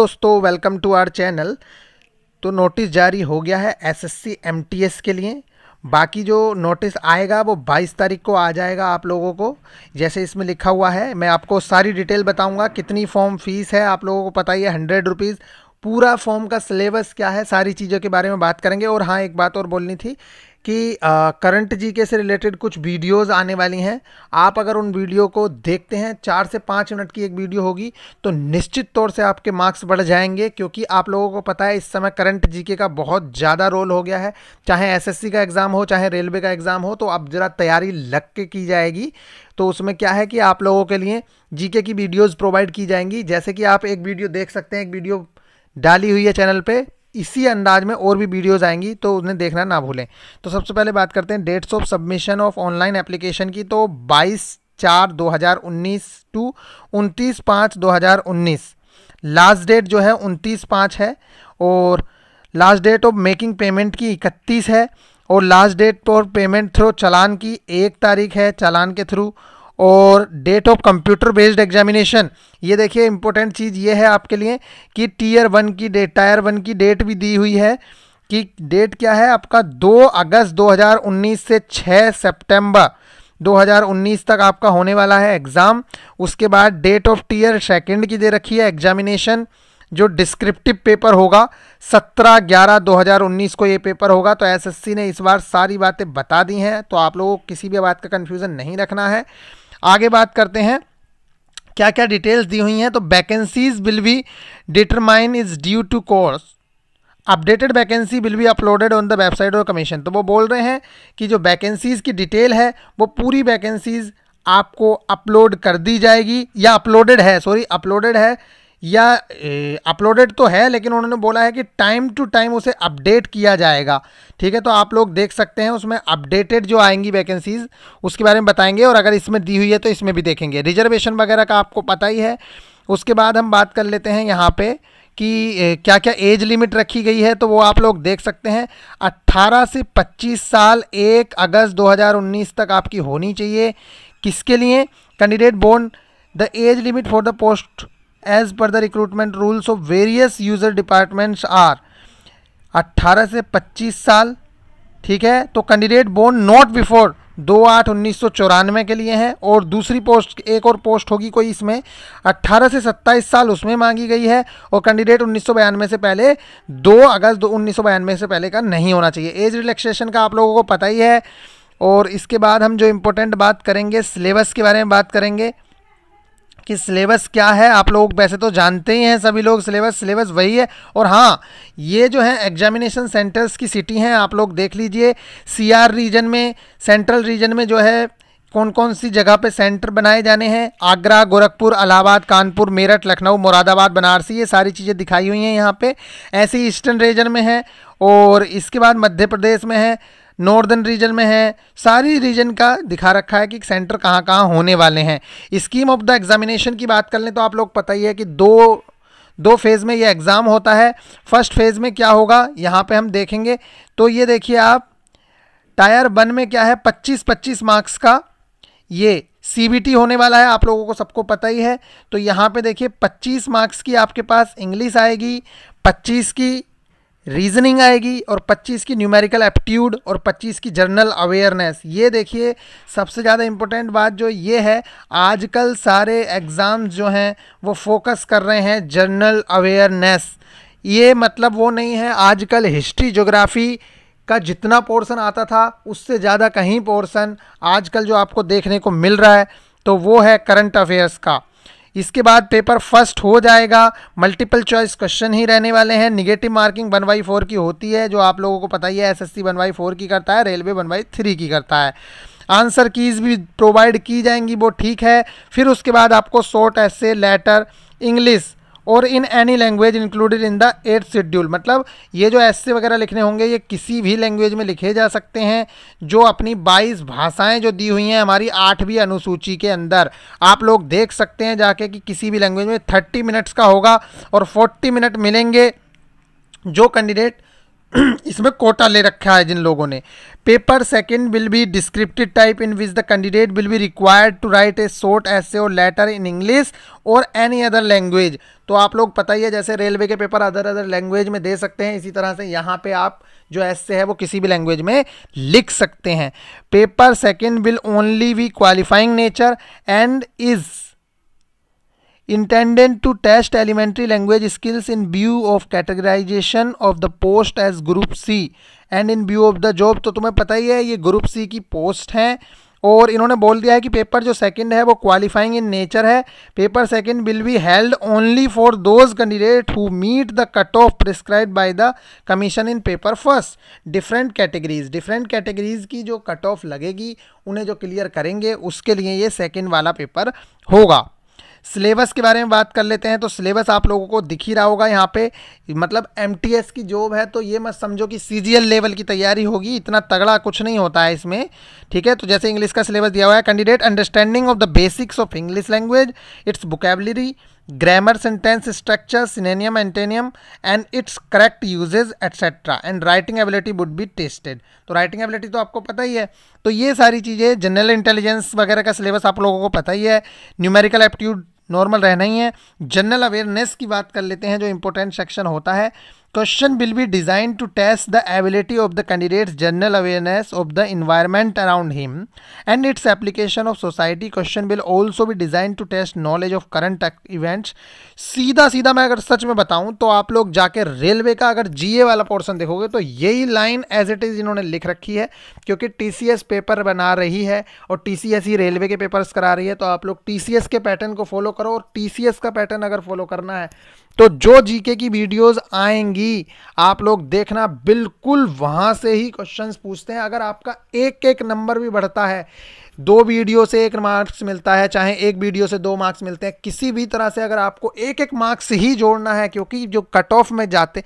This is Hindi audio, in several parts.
दोस्तों वेलकम टू आवर चैनल तो नोटिस जारी हो गया है एसएससी एमटीएस के लिए बाकी जो नोटिस आएगा वो 22 तारीख को आ जाएगा आप लोगों को जैसे इसमें लिखा हुआ है मैं आपको सारी डिटेल बताऊंगा कितनी फॉर्म फीस है आप लोगों को पता ही है हंड्रेड रुपीज़ पूरा फॉर्म का सिलेबस क्या है सारी चीज़ों के बारे में बात करेंगे और हाँ एक बात और बोलनी थी कि करंट जी के से रिलेटेड कुछ वीडियोस आने वाली हैं आप अगर उन वीडियो को देखते हैं चार से पाँच मिनट की एक वीडियो होगी तो निश्चित तौर से आपके मार्क्स बढ़ जाएंगे क्योंकि आप लोगों को पता है इस समय करंट जीके का बहुत ज़्यादा रोल हो गया है चाहे एसएससी का एग्ज़ाम हो चाहे रेलवे का एग्ज़ाम हो तो अब ज़रा तैयारी लग के की जाएगी तो उसमें क्या है कि आप लोगों के लिए जीके की वीडियोज़ प्रोवाइड की जाएंगी जैसे कि आप एक वीडियो देख सकते हैं एक वीडियो डाली हुई है चैनल पे इसी अंदाज में और भी वीडियोज़ आएंगी तो उन्हें देखना ना भूलें तो सबसे पहले बात करते हैं dates of submission of online application की तो 22 चार 2019 टू उनतीस पाँच उन्नीस लास्ट डेट जो है उनतीस पाँच है और last date of making payment की इकतीस है और last date for payment through challan की एक तारीख है चलान के थ्रू और date of computer based examination ये देखिए इंपॉर्टेंट चीज़ ये है आपके लिए कि टीयर वन की डेट टायर वन की डेट भी दी हुई है कि डेट क्या है आपका 2 अगस्त 2019 से 6 सितंबर 2019 तक आपका होने वाला है एग्ज़ाम उसके बाद डेट ऑफ टीयर सेकंड की दे रखी है एग्जामिनेशन जो डिस्क्रिप्टिव पेपर होगा 17 ग्यारह 2019 को ये पेपर होगा तो एसएससी ने इस बार सारी बातें बता दी हैं तो आप लोगों को किसी भी बात का कन्फ्यूज़न नहीं रखना है आगे बात करते हैं क्या क्या डिटेल्स दी हुई हैं तो vacancies will be determine is due to course updated vacancy will be uploaded on the website और कमीशन तो वो बोल रहे हैं कि जो वैकेंसीज़ की डिटेल है वो पूरी वैकेंसीज़ आपको अपलोड कर दी जाएगी या अपलोडेड है सॉरी अपलोडेड है या अपलोडेड तो है लेकिन उन्होंने बोला है कि टाइम टू टाइम उसे अपडेट किया जाएगा ठीक है तो आप लोग देख सकते हैं उसमें अपडेटेड जो आएंगी वैकेंसीज़ उसके बारे में बताएंगे और अगर इसमें दी हुई है तो इसमें भी देखेंगे रिजर्वेशन वगैरह का आपको पता ही है उसके बाद हम बात कर लेते हैं यहाँ पर कि क्या क्या एज लिमिट रखी गई है तो वो आप लोग देख सकते हैं 18 से 25 साल 1 अगस्त 2019 तक आपकी होनी चाहिए किसके लिए candidate born the age limit for the post as per the recruitment rules of various user departments are 18 से 25 साल ठीक है तो कैंडिडेट बोर्न नॉट बिफोर दो आठ उन्नीस सौ चौरानवे के लिए हैं और दूसरी पोस्ट एक और पोस्ट होगी कोई इसमें 18 से 27 साल उसमें मांगी गई है और कैंडिडेट उन्नीस सौ बयानवे से पहले दो अगस्त उन्नीस सौ बयानवे से पहले का नहीं होना चाहिए एज रिलैक्सेशन का आप लोगों को पता ही है और इसके बाद हम जो इम्पोर्टेंट बात करेंगे सिलेबस के बारे में बात करेंगे कि सिलेबस क्या है आप लोग वैसे तो जानते ही हैं सभी लोग सिलेबस सिलेबस वही है और हाँ ये जो है एग्जामिनेशन सेंटर्स की सिटी हैं आप लोग देख लीजिए सीआर रीजन में सेंट्रल रीजन में जो है कौन कौन सी जगह पे सेंटर बनाए जाने हैं आगरा गोरखपुर अलाहाबाद कानपुर मेरठ लखनऊ मुरादाबाद बनारसी ये सारी चीज़ें दिखाई हुई हैं यहाँ पे ऐसे ईस्टर्न रीजन में है और इसके बाद मध्य प्रदेश में है नॉर्दर्न रीजन में है सारी रीजन का दिखा रखा है कि सेंटर कहाँ कहाँ होने वाले हैं स्कीम ऑफ द एग्जामिनेशन की बात कर लें तो आप लोग पता ही है कि दो दो फेज़ में ये एग्ज़ाम होता है फर्स्ट फेज़ में क्या होगा यहाँ पे हम देखेंगे तो ये देखिए आप टायर वन में क्या है 25-25 मार्क्स का ये सी होने वाला है आप लोगों को सबको पता ही है तो यहाँ पे देखिए 25 मार्क्स की आपके पास इंग्लिश आएगी 25 की रीजनिंग आएगी और 25 की न्यूमेरिकल एप्टीट्यूड और 25 की जनरल अवेयरनेस ये देखिए सबसे ज़्यादा इम्पोर्टेंट बात जो ये है आजकल सारे एग्ज़ाम्स जो हैं वो फोकस कर रहे हैं जनरल अवेयरनेस ये मतलब वो नहीं है आजकल हिस्ट्री जोग्राफ़ी का जितना पोर्सन आता था उससे ज़्यादा कहीं पोर्सन आजकल जो आपको देखने को मिल रहा है तो वो है करंट अफेयर्स का इसके बाद पेपर फर्स्ट हो जाएगा मल्टीपल चॉइस क्वेश्चन ही रहने वाले हैं negative marking one by four की होती है जो आप लोगों को पता ही है S S C one by four की करता है रेलवे वन बाई थ्री की करता है आंसर कीज़ भी प्रोवाइड की जाएंगी वो ठीक है फिर उसके बाद आपको शॉर्ट ऐसे लेटर इंग्लिश और in any language included in the eight schedule मतलब ये जो ऐसे वगैरह लिखने होंगे ये किसी भी लैंग्वेज में लिखे जा सकते हैं जो अपनी बाईस भाषाएं जो दी हुई हैं हमारी आठवीं अनुसूची के अंदर आप लोग देख सकते हैं जाके कि किसी भी लैंग्वेज में थर्टी मिनट्स का होगा और फोर्टी मिनट मिलेंगे जो कैंडिडेट इसमें कोटा ले रखा है जिन लोगों ने paper second will be descriptive type in which the candidate will be required to write a short essay और लेटर इन इंग्लिश और एनी अदर लैंग्वेज तो आप लोग पता ही है जैसे रेलवे के पेपर अदर अदर लैंग्वेज में दे सकते हैं इसी तरह से यहाँ पे आप जो ऐसे है वो किसी भी लैंग्वेज में लिख सकते हैं paper second will only be qualifying nature and is intended to test elementary language skills in view of categorization of the post as group C and in view of the job तो तुम्हें पता ही है ये ग्रुप सी की पोस्ट हैं और इन्होंने बोल दिया है कि पेपर जो सेकंड है वो क्वालिफाइंग इन नेचर है paper second will be held only for those candidate who meet the cut off prescribe by the commission in paper first different categories different categories की जो कट ऑफ लगेगी उन्हें जो क्लियर करेंगे उसके लिए ये सेकेंड वाला पेपर होगा सिलेबस के बारे में बात कर लेते हैं तो सिलेबस आप लोगों को दिख ही रहा होगा यहाँ पे मतलब एम की जॉब है तो ये मत समझो कि सी लेवल की तैयारी होगी इतना तगड़ा कुछ नहीं होता है इसमें ठीक है तो जैसे इंग्लिश का सिलेबस दिया हुआ है candidate understanding of the basics of English language its vocabulary grammar sentence structure synonyms antonyms and its correct usage etcetera and writing ability would be tested तो राइटिंग एबिलिटी तो आपको पता ही है तो ये सारी चीज़ें जनरल इंटेलिजेंस वगैरह का सिलेबस आप लोगों को पता ही है न्यूमेरिकल एप्टीट्यूड नॉर्मल रहना ही है जनरल अवेयरनेस की बात कर लेते हैं जो इंपॉर्टेंट सेक्शन होता है Question will be designed to test the ability of the candidate's general awareness of the environment around him and its application of society. Question will also be designed to test knowledge of current events. सीधा सीधा मैं अगर सच में बताऊं तो आप लोग जाके रेलवे का अगर जीए वाला पोर्शन देखोगे तो यही लाइन एज इट इज़ इन्होंने लिख रखी है क्योंकि टीसीएस पेपर बना रही है और टीसीएस ही रेलवे के पेपर्स करा रही है तो आप लोग टीसीएस के पैटर्न को फॉलो करो और टीसीएस का पैटर्न अगर फॉलो करना है तो जो जीके की वीडियोस आएंगी आप लोग देखना बिल्कुल वहाँ से ही क्वेश्चंस पूछते हैं अगर आपका एक एक नंबर भी बढ़ता है दो वीडियो से एक मार्क्स मिलता है चाहे एक वीडियो से दो मार्क्स मिलते हैं किसी भी तरह से अगर आपको एक एक मार्क्स ही जोड़ना है क्योंकि जो कट ऑफ में जाते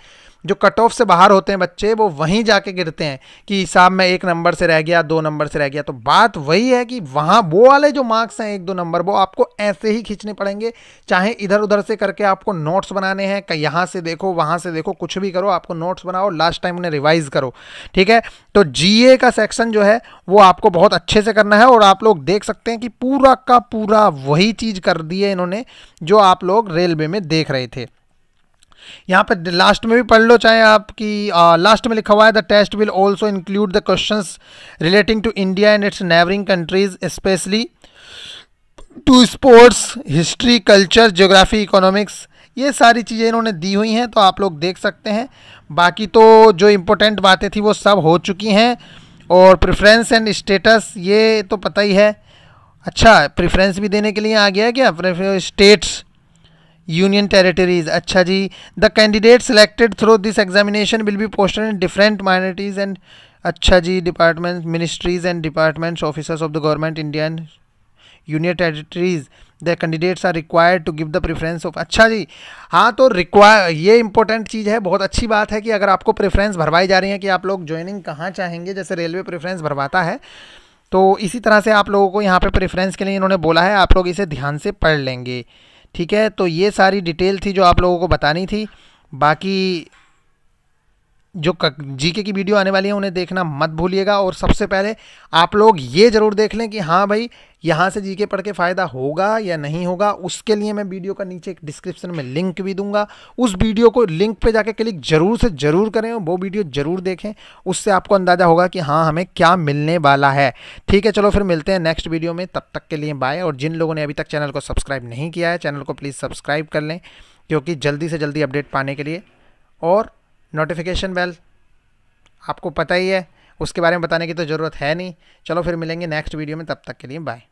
जो कट ऑफ से बाहर होते हैं बच्चे वो वहीं जाके गिरते हैं कि हिसाब में एक नंबर से रह गया दो नंबर से रह गया तो बात वही है कि वहाँ वो वाले जो मार्क्स हैं एक दो नंबर वो आपको ऐसे ही खींचने पड़ेंगे चाहे इधर उधर से करके आपको नोट्स बनाने हैं यहाँ से देखो वहाँ से देखो कुछ भी करो आपको नोट्स बनाओ लास्ट टाइम उन्हें रिवाइज करो ठीक है तो जी का सेक्शन जो है वो आपको बहुत अच्छे से करना है और आप लोग देख सकते हैं कि पूरा का पूरा वही चीज़ कर दी है इन्होंने जो आप लोग रेलवे में देख रहे थे यहाँ पर लास्ट में भी पढ़ लो चाहे आपकी लास्ट में लिखा हुआ है the test will also include the question relating to India and its neighbouring countries especially to sports history culture geography economics ये सारी चीज़ें इन्होंने दी हुई हैं तो आप लोग देख सकते हैं बाकी तो जो इम्पोर्टेंट बातें थी वो सब हो चुकी हैं और प्रेफरेंस एंड स्टेटस ये तो पता ही है अच्छा प्रेफरेंस भी देने के लिए आ गया क्या स्टेट्स यूनियन टेरिटरीज अच्छा जी the candidate selected through this examination will be posted in different minorities and अच्छा जी department ministries and departments officers of the government Indian union territories the candidates are required to give the preference of अच्छा जी हाँ तो रिक्वायर ये इंपॉर्टेंट चीज़ है बहुत अच्छी बात है कि अगर आपको प्रेफरेंस भरवाई जा रही है कि आप लोग ज्वाइनिंग कहाँ चाहेंगे जैसे रेलवे प्रेफरेंस भरवाता है तो इसी तरह से आप लोगों को यहाँ पे प्रेफरेंस के लिए इन्होंने बोला है आप लोग इसे ध्यान से पढ़ लेंगे ठीक है तो ये सारी डिटेल थी जो आप लोगों को बतानी थी बाकी जो जीके की वीडियो आने वाली है उन्हें देखना मत भूलिएगा और सबसे पहले आप लोग ये ज़रूर देख लें कि हाँ भाई यहाँ से जीके पढ़ के फ़ायदा होगा या नहीं होगा उसके लिए मैं वीडियो का नीचे एक डिस्क्रिप्शन में लिंक भी दूंगा उस वीडियो को लिंक पे जाके क्लिक ज़रूर से ज़रूर करें वो वीडियो ज़रूर देखें उससे आपको अंदाज़ा होगा कि हाँ हमें क्या मिलने वाला है ठीक है चलो फिर मिलते हैं नेक्स्ट वीडियो में तब तक के लिए बाय और जिन लोगों ने अभी तक चैनल को सब्सक्राइब नहीं किया है चैनल को प्लीज़ सब्सक्राइब कर लें क्योंकि जल्दी से जल्दी अपडेट पाने के लिए और नोटिफिकेशन बेल आपको पता ही है उसके बारे में बताने की तो ज़रूरत है नहीं चलो फिर मिलेंगे नेक्स्ट वीडियो में तब तक के लिए बाय